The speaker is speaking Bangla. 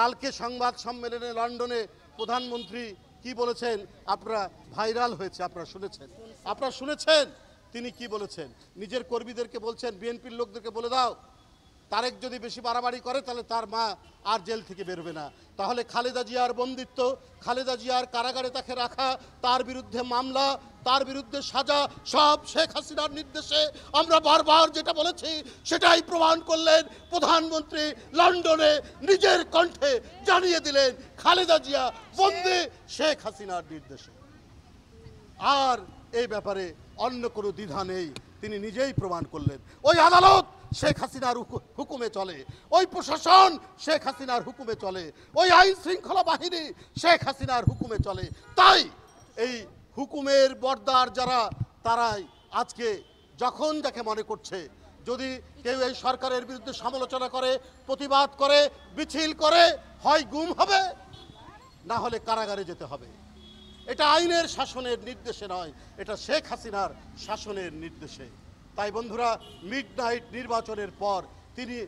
কালকে সংবাদ সম্মেলনে লন্ডনে প্রধানমন্ত্রী কি বলেছেন আপনারা ভাইরাল হয়েছে আপনারা শুনেছেন আপনারা শুনেছেন তিনি কি বলেছেন নিজের কর্মীদেরকে বলছেন বিএনপির লোকদেরকে বলে দাও তারেক যদি বেশি বাড়াবাড়ি করে তাহলে তার মা আর জেল থেকে বেরোবে না তাহলে খালেদা জিয়ার বন্দিত্ব খালেদা জিয়ার কারাগারে তাকে রাখা তার বিরুদ্ধে মামলা তার বিরুদ্ধে সাজা সব শেখ হাসিনার নির্দেশে আমরা বারবার যেটা বলেছি সেটাই প্রমাণ করলেন প্রধানমন্ত্রী লন্ডনে নিজের কণ্ঠে জানিয়ে দিলেন খালেদা জিয়া বন্দে শেখ হাসিনার নির্দেশে আর এই ব্যাপারে অন্য কোনো দ্বিধা নেই তিনি নিজেই প্রমাণ করলেন ওই আদালত শেখ হাসিনার হুকুমে চলে ওই প্রশাসন শেখ হাসিনার হুকুমে চলে ওই আইন শৃঙ্খলা বাহিনী শেখ হাসিনার হুকুমে চলে তাই এই হুকুমের বর্দার যারা তারাই আজকে যখন দেখে মনে করছে যদি কেউ এই সরকারের বিরুদ্ধে সমালোচনা করে প্রতিবাদ করে মিছিল করে হয় গুম হবে না হলে কারাগারে যেতে হবে এটা আইনের শাসনের নির্দেশে নয় এটা শেখ হাসিনার শাসনের নির্দেশে তাই বন্ধুরা মিড নাইট নির্বাচনের পর তিনি